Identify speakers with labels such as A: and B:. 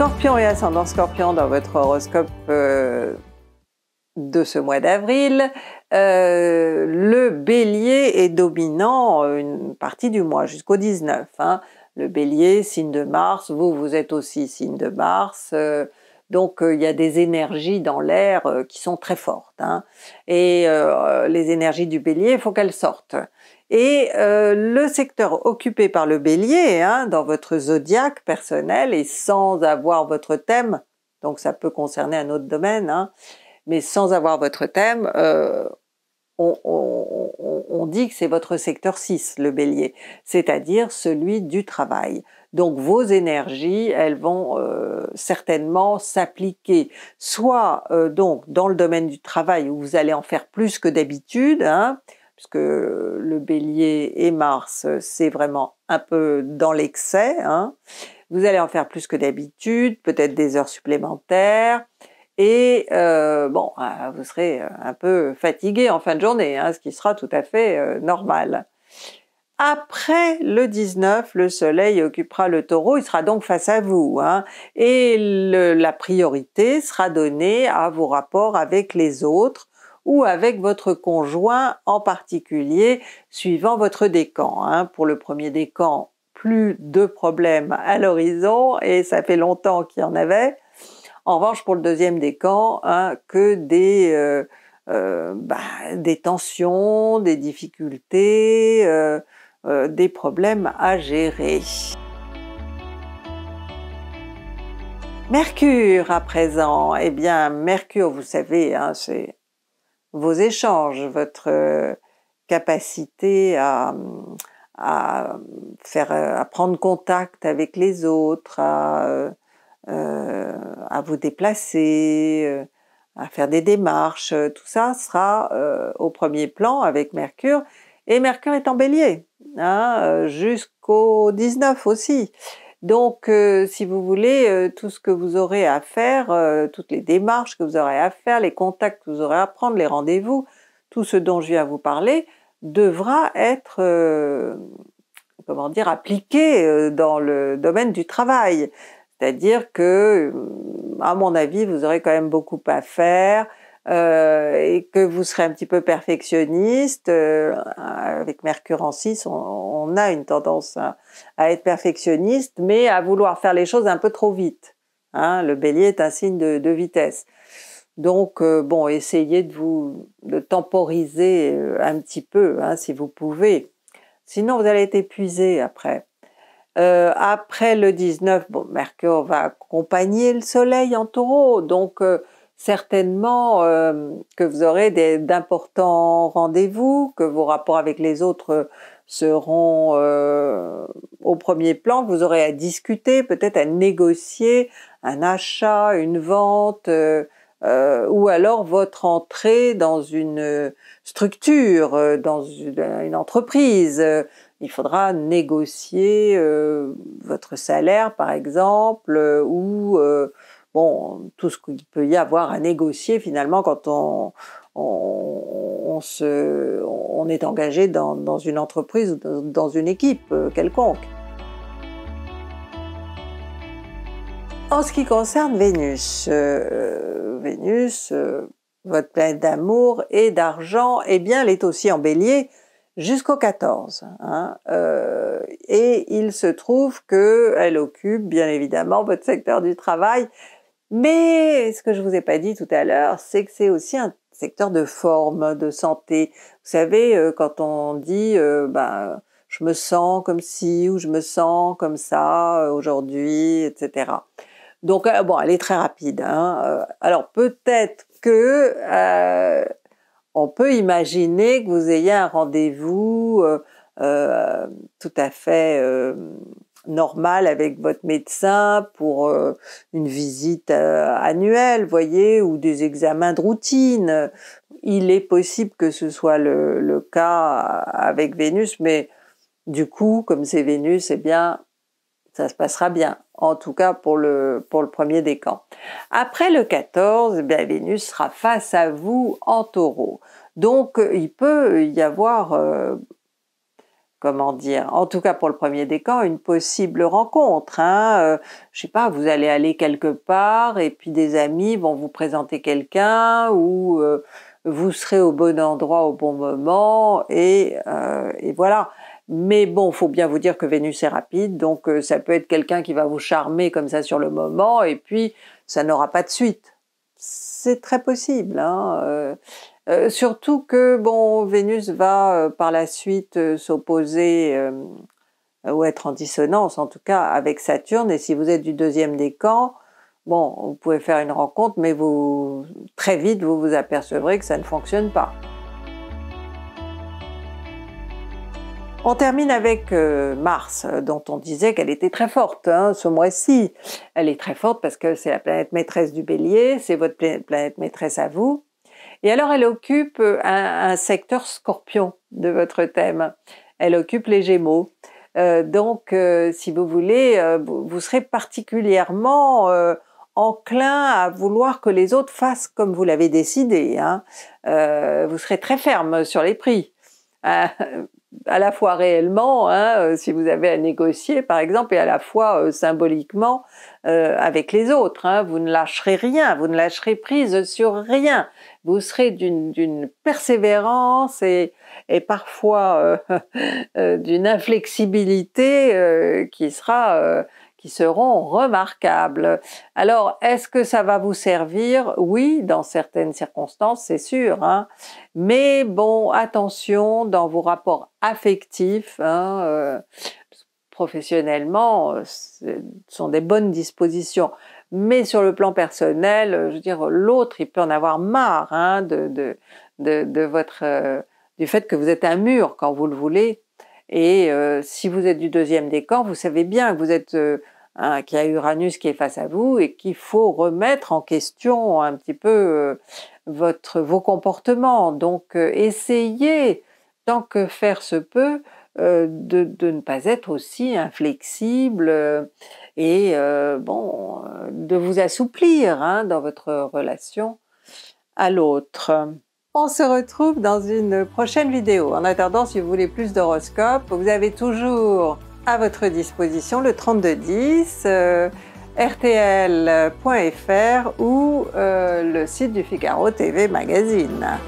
A: Scorpion et ascendant Scorpion dans votre horoscope euh, de ce mois d'avril, euh, le bélier est dominant euh, une partie du mois jusqu'au 19. Hein. Le bélier, signe de Mars, vous, vous êtes aussi signe de Mars. donc il y a des énergies dans l'air qui sont très fortes. Hein. Et les énergies du bélier, il faut qu'elles sortent. Et euh, le secteur occupé par le bélier hein, dans votre zodiaque personnel et sans avoir votre thème, donc ça peut concerner un autre domaine, hein, mais sans avoir votre thème, euh, on, dit que c'est votre secteur 6, le bélier, c'est-à-dire celui du travail. Donc vos énergies, elles vont euh, certainement s'appliquer, soit donc dans le domaine du travail où vous allez en faire plus que d'habitude, hein, puisque le bélier et Mars, c'est vraiment un peu dans l'excès. Hein. Vous allez en faire plus que d'habitude, peut-être des heures supplémentaires. Et euh, bon, euh, vous serez euh, un peu fatigué en fin de journée, hein, ce qui sera tout à fait normal. Après le 19, le Soleil occupera le taureau, il sera donc face à vous. Hein, et la priorité sera donnée à vos rapports avec les autres, ou avec votre conjoint en particulier, suivant votre décan. Hein. Pour le premier décan, plus de problèmes à l'horizon, et ça fait longtemps qu'il y en avait. En revanche, pour le deuxième décan, hein, que euh, euh, bah, des, tensions, des difficultés, euh, des problèmes à gérer. Mercure à présent, eh bien Mercure, vous savez, hein, c'est vos échanges, votre euh, capacité à, à, faire, euh, à prendre contact avec les autres, à, euh, à vous déplacer, à faire des démarches, tout ça sera au premier plan avec Mercure. Et Mercure est en bélier, hein, jusqu'au 19 aussi. Donc, euh, si vous voulez, euh, tout ce que vous aurez à faire, euh, toutes les démarches que vous aurez à faire, les contacts que vous aurez à prendre, les rendez-vous, tout ce dont je viens vous parler, devra être, comment dire, appliqué dans le domaine du travail. C'est-à-dire que, à mon avis, vous aurez quand même beaucoup à faire, et que vous serez un petit peu perfectionniste, avec Mercure en 6, on, on a une tendance à, être perfectionniste, mais à vouloir faire les choses un peu trop vite. Hein. le bélier est un signe de, vitesse. Donc, euh, bon, essayez de vous de temporiser euh, un petit peu, hein, si vous pouvez. Sinon, vous allez être épuisé après. Euh, après le 19, bon, Mercure va accompagner le Soleil en taureau, donc certainement que vous aurez d'importants rendez-vous, que vos rapports avec les autres seront euh, au premier plan, que vous aurez à discuter, peut-être à négocier un achat, une vente, euh, euh, ou alors votre entrée dans une structure, dans une, entreprise. Il faudra négocier votre salaire, par exemple, ou bon tout ce qu'il peut y avoir à négocier finalement quand on on, est engagé dans, une entreprise, dans une équipe euh, quelconque. En ce qui concerne Vénus, euh, Vénus, euh, votre planète d'amour et d'argent, eh bien, elle est aussi en bélier jusqu'au 14. Hein. et il se trouve qu'elle occupe, bien évidemment, votre secteur du travail. Mais ce que je ne vous ai pas dit tout à l'heure, c'est que c'est aussi un secteur de forme, de santé. Vous savez, euh, quand on dit, euh, ben, je me sens comme ci ou je me sens comme ça euh, aujourd'hui, etc. Donc, bon, elle est très rapide. Hein, alors, peut-être que on peut imaginer que vous ayez un rendez-vous tout à fait normal avec votre médecin pour euh, une visite euh, annuelle, voyez, ou des examens de routine. Il est possible que ce soit le, cas avec Vénus, mais du coup, comme c'est Vénus, eh bien, ça se passera bien, en tout cas pour le, pour le premier décan. Après le 14, eh bien, Vénus sera face à vous en taureau. Donc, il peut y avoir... Euh, comment dire, en tout cas pour le premier décan, une possible rencontre. Hein. Euh, je sais pas, vous allez aller quelque part et puis des amis vont vous présenter quelqu'un ou euh, vous serez au bon endroit au bon moment euh, et, voilà. Mais bon, faut bien vous dire que Vénus est rapide, donc ça peut être quelqu'un qui va vous charmer comme ça sur le moment et puis ça n'aura pas de suite. C'est très possible. Hein. Euh, surtout que bon, Vénus va euh, par la suite euh, s'opposer ou être en dissonance en tout cas avec Saturne et si vous êtes du deuxième décan, bon, vous pouvez faire une rencontre mais très vite vous vous apercevrez que ça ne fonctionne pas. On termine avec Mars, dont on disait qu'elle était très forte hein, ce mois-ci. Elle est très forte parce que c'est la planète maîtresse du bélier, c'est votre planète maîtresse à vous. Et alors, elle occupe euh, un, secteur scorpion de votre thème. Elle occupe les Gémeaux. Euh, donc, euh, si vous voulez, vous, serez particulièrement enclin à vouloir que les autres fassent comme vous l'avez décidé. Hein. vous serez très ferme sur les prix à la fois réellement, hein, euh, si vous avez à négocier par exemple, et à la fois euh, symboliquement euh, avec les autres. Hein. vous ne lâcherez rien, vous ne lâcherez prise sur rien. Vous serez d'une persévérance et, et parfois d'une inflexibilité qui sera qui seront remarquables. Alors, est-ce que ça va vous servir Oui, dans certaines circonstances, c'est sûr. Hein. Mais bon, attention dans vos rapports affectifs. Hein, euh, professionnellement, euh, ce sont des bonnes dispositions. Mais sur le plan personnel, je veux dire, l'autre, il peut en avoir marre hein, de, votre, euh, du fait que vous êtes un mur quand vous le voulez et euh, si vous êtes du deuxième décan, vous savez bien que vous êtes euh, qu'il y a Uranus qui est face à vous et qu'il faut remettre en question un petit peu euh, vos comportements. Donc essayez tant que faire se peut de, de, ne pas être aussi inflexible et bon de vous assouplir hein, dans votre relation à l'autre. On se retrouve dans une prochaine vidéo. En attendant, si vous voulez plus d'horoscopes, vous avez toujours à votre disposition le 3210, euh, rtl.fr ou euh, le site du Figaro TV Magazine.